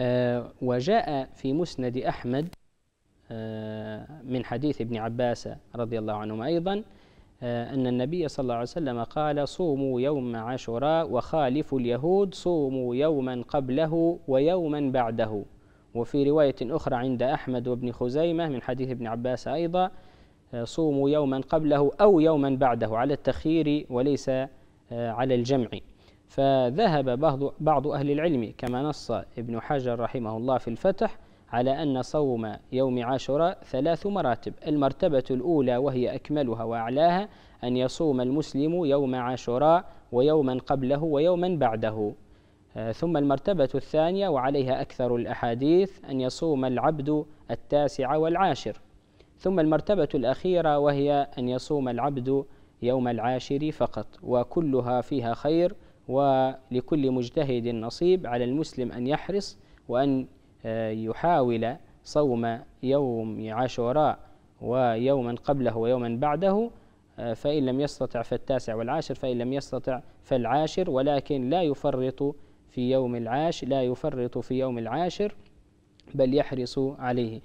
آه، وجاء في مسند أحمد آه، من حديث ابن عباس رضي الله عنهما أيضا آه، أن النبي صلى الله عليه وسلم قال صوموا يوم عاشوراء وخالفوا اليهود صوموا يوما قبله ويوما بعده وفي رواية أخرى عند أحمد وابن خزيمة من حديث ابن عباس أيضا صوموا يوما قبله أو يوما بعده على التخيير وليس على الجمع فذهب بعض, بعض أهل العلم كما نص ابن حجر رحمه الله في الفتح على أن صوم يوم عاشوراء ثلاث مراتب المرتبة الأولى وهي أكملها وأعلاها أن يصوم المسلم يوم عاشوراء ويوما قبله ويوما بعده آه، ثم المرتبة الثانية وعليها أكثر الأحاديث أن يصوم العبد التاسع والعاشر ثم المرتبة الأخيرة وهي أن يصوم العبد يوم العاشر فقط وكلها فيها خير ولكل مجتهد نصيب على المسلم أن يحرص وأن آه، يحاول صوم يوم عاشوراء ويوما قبله ويوما بعده آه، فإن لم يستطع فالتاسع والعاشر فإن لم يستطع فالعاشر ولكن لا يفرط في يوم العاش لا يفرط في يوم العاشر بل يحرص عليه